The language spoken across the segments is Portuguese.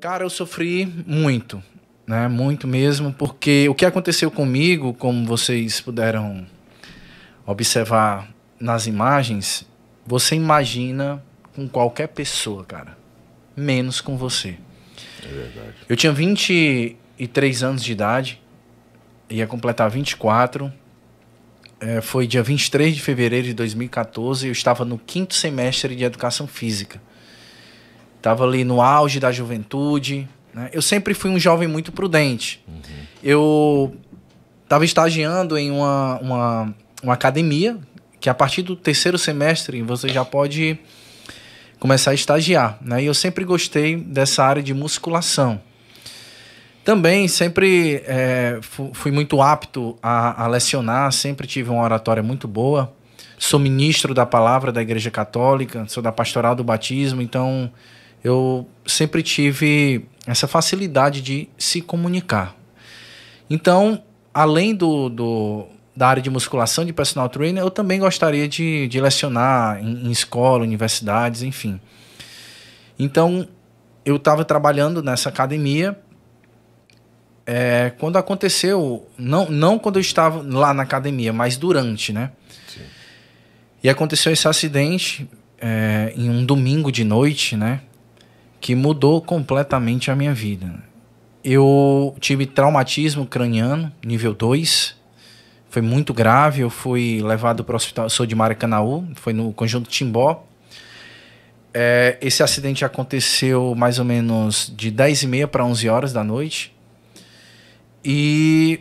Cara, eu sofri muito, né? Muito mesmo, porque o que aconteceu comigo, como vocês puderam observar nas imagens, você imagina com qualquer pessoa, cara, menos com você. É verdade. Eu tinha 23 anos de idade, ia completar 24. É, foi dia 23 de fevereiro de 2014, eu estava no quinto semestre de educação física. Tava ali no auge da juventude. Né? Eu sempre fui um jovem muito prudente. Uhum. Eu estava estagiando em uma, uma, uma, academia, que a partir do terceiro semestre você já pode começar a estagiar. Né? E eu sempre gostei dessa área de musculação. Também sempre é, fui muito apto a, a lecionar, sempre tive uma oratória muito boa. Sou ministro da palavra da Igreja Católica, sou da pastoral do batismo, então eu sempre tive essa facilidade de se comunicar. Então, além do, do da área de musculação de personal trainer, eu também gostaria de, de lecionar em, em escola, universidades, enfim. Então, eu estava trabalhando nessa academia. É, quando aconteceu, não, não quando eu estava lá na academia, mas durante, né? Sim. E aconteceu esse acidente é, em um domingo de noite, né? que mudou completamente a minha vida. Eu tive traumatismo craniano, nível 2. Foi muito grave. Eu fui levado para o hospital. Sou de Maracanaú, foi no conjunto Timbó. É, esse acidente aconteceu mais ou menos de 10 e meia para 11 horas da noite. E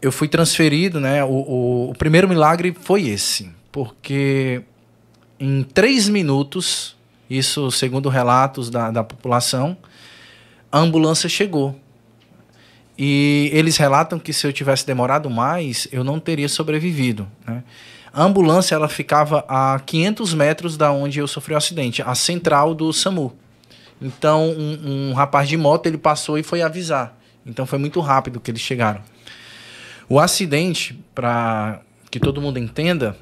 eu fui transferido, né? O, o, o primeiro milagre foi esse, porque em três minutos isso segundo relatos da, da população. A ambulância chegou. E eles relatam que se eu tivesse demorado mais, eu não teria sobrevivido. Né? A ambulância ela ficava a 500 metros da onde eu sofri o acidente, a central do SAMU. Então, um, um, rapaz de moto ele passou e foi avisar. Então, foi muito rápido que eles chegaram. O acidente, para que todo mundo entenda,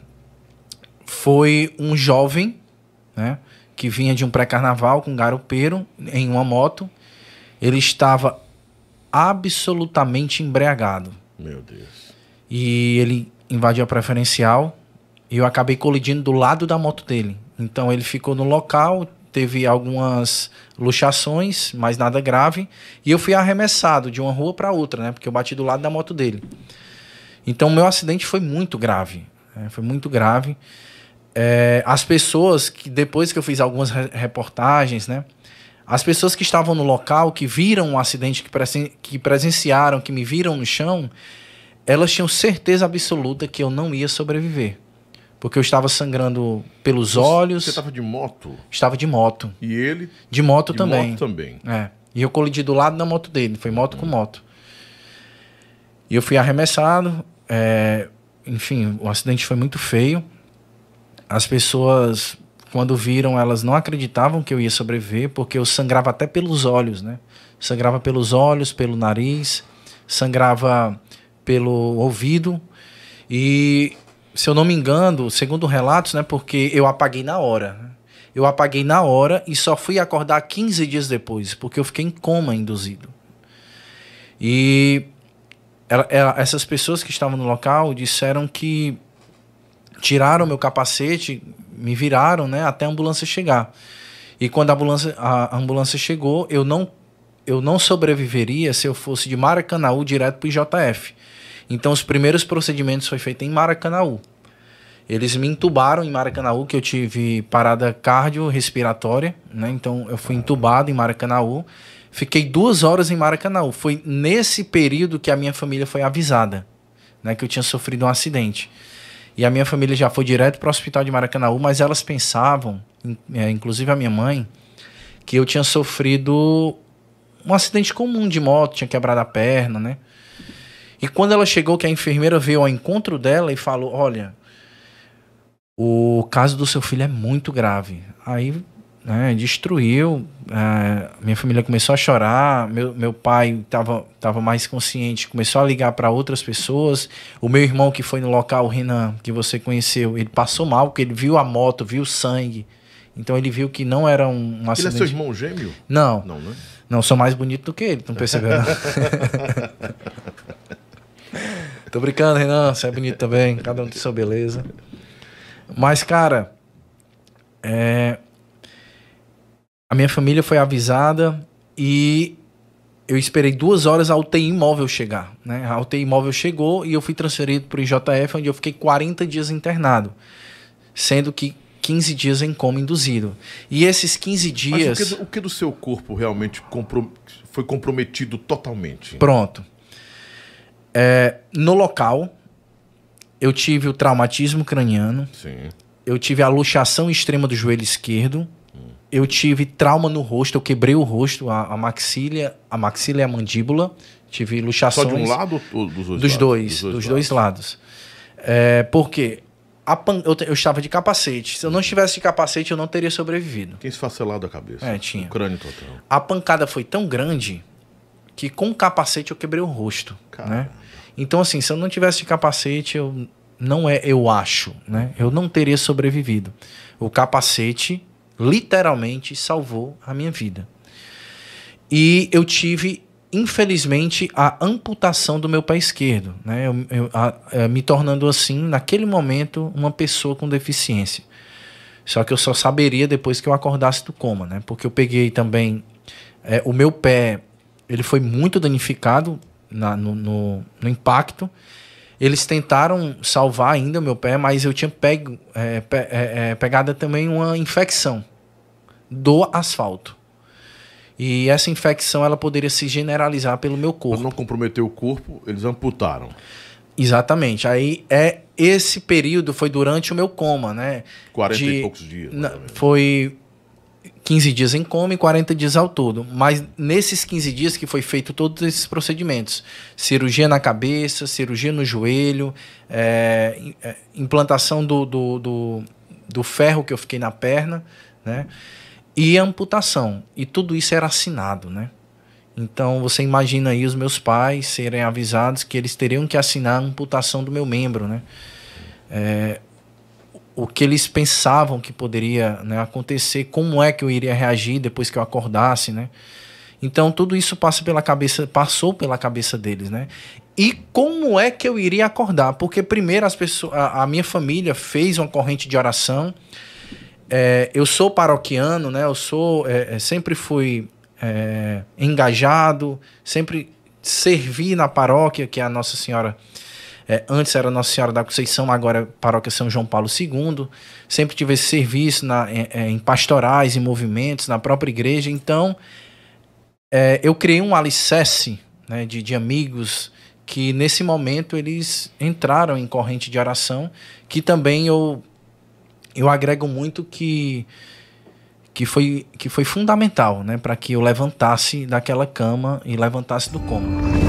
foi um jovem, né? que vinha de um pré-carnaval com um garupeiro em uma moto. Ele estava absolutamente embriagado. Meu Deus. E ele invadiu a preferencial e eu acabei colidindo do lado da moto dele. Então ele ficou no local, teve algumas luxações, mas nada grave, e eu fui arremessado de uma rua para outra, né? Porque eu bati do lado da moto dele. Então meu acidente foi muito grave, né? foi muito grave é, as pessoas que, depois que eu fiz algumas re reportagens, né? As pessoas que estavam no local, que viram o acidente, que, presen que presenciaram, que me viram no chão, elas tinham certeza absoluta que eu não ia sobreviver. Porque eu estava sangrando pelos Você olhos. Você estava de moto? Estava de moto. E ele? De moto de também. moto também. É. E eu colidi do lado da moto dele. Foi moto hum. com uhum. moto. E eu fui arremessado. É... Enfim, o acidente foi muito feio as pessoas, quando viram, elas não acreditavam que eu ia sobreviver, porque eu sangrava até pelos olhos, né? Sangrava pelos olhos, pelo nariz, sangrava pelo ouvido. E, se eu não me engano, segundo relatos, né? Porque eu apaguei na hora. Né? Eu apaguei na hora e só fui acordar 15 dias depois, porque eu fiquei em coma induzido. E ela, ela, essas pessoas que estavam no local disseram que Tiraram meu capacete, me viraram, né, até a ambulância chegar. E quando a ambulância, a ambulância chegou, eu não, eu não sobreviveria se eu fosse de Maracanaú direto para o IJF. Então, os primeiros procedimentos foi feito em Maracanaú. Eles me entubaram em Maracanaú, que eu tive parada cardiorrespiratória, né? Então, eu fui entubado em Maracanaú. Fiquei duas horas em Maracanaú. Foi nesse período que a minha família foi avisada, né? Que eu tinha sofrido um acidente. E a minha família já foi direto para o hospital de Maracanaú, mas elas pensavam, é, inclusive a minha mãe, que eu tinha sofrido um acidente comum de moto, tinha quebrado a perna, né? E quando ela chegou, que a enfermeira veio ao encontro dela e falou: Olha, o caso do seu filho é muito grave. Aí né, destruiu. É, minha família começou a chorar. Meu, meu pai estava tava mais consciente, começou a ligar para outras pessoas. O meu irmão, que foi no local, o Renan, que você conheceu, ele passou mal, porque ele viu a moto, viu o sangue. Então ele viu que não era um, um acidente. Ele é seu irmão gêmeo? Não. Não, né? Não, sou mais bonito do que ele, não percebeu? Tô brincando, Renan, você é bonito também, cada um tem sua beleza. Mas, cara, é, a minha família foi avisada e eu esperei duas horas a UTI imóvel chegar. Né? A UTI imóvel chegou e eu fui transferido para o IJF, onde eu fiquei 40 dias internado, sendo que 15 dias em coma induzido. E esses 15 dias. Mas o, que, o que do seu corpo realmente comprom foi comprometido totalmente? Pronto. É, no local, eu tive o traumatismo craniano, Sim. eu tive a luxação extrema do joelho esquerdo, eu tive trauma no rosto, eu quebrei o rosto, a, a a maxila e a mandíbula. Tive luxações. Só de um lado ou dos dois? Dos lados, dois, dos dois, dois lados. lados. É, porque pan... eu, te... eu, estava de capacete. Se eu não estivesse de capacete, eu não teria sobrevivido. Tinha esfacelado é a cabeça. É, tinha. O crânio total. A pancada foi tão grande que com o capacete eu quebrei o rosto. Né? Então, assim, se eu não tivesse de capacete, eu não é, eu acho, né? Eu não teria sobrevivido. O capacete literalmente salvou a minha vida. E eu tive, infelizmente, a amputação do meu pé esquerdo, né? Eu, eu, a, a, é, me tornando assim, naquele momento, uma pessoa com deficiência. Só que eu só saberia depois que eu acordasse do coma, né? Porque eu peguei também é, o meu pé, ele foi muito danificado na, no, no, no impacto. Eles tentaram salvar ainda meu pé, mas eu tinha pego, é, pe, é, é, pegada também uma infecção do asfalto. E essa infecção ela poderia se generalizar pelo meu corpo. Mas não comprometeu o corpo, eles amputaram. Exatamente. Aí é esse período foi durante o meu coma, né? Quarenta e poucos dias. Na, foi 15 dias em coma e 40 dias ao todo. Mas nesses 15 dias que foi feito todos esses procedimentos: cirurgia na cabeça, cirurgia no joelho, é, é, implantação do, do, do, do, ferro que eu fiquei na perna, né? E amputação. E tudo isso era assinado, né? Então você imagina aí os meus pais serem avisados que eles teriam que assinar a amputação do meu membro, né? É, o que eles pensavam que poderia né, acontecer, como é que eu iria reagir depois que eu acordasse, né? Então tudo isso passa pela cabeça, passou pela cabeça deles, né? E como é que eu iria acordar? Porque primeiro as pessoas, a, a minha família fez uma corrente de oração. É, eu sou paroquiano, né? Eu sou, é, é sempre fui é, engajado, sempre servi na paróquia que é a Nossa Senhora é, antes era Nossa Senhora da Conceição, agora é Paróquia São João Paulo II. Sempre tive esse serviço na, em, é, em pastorais e movimentos, na própria igreja. Então, é, eu criei um alicerce né, de, de amigos que, nesse momento, eles entraram em corrente de oração, que também eu, eu agrego muito que que foi, que foi fundamental né, para que eu levantasse daquela cama e levantasse do cômodo.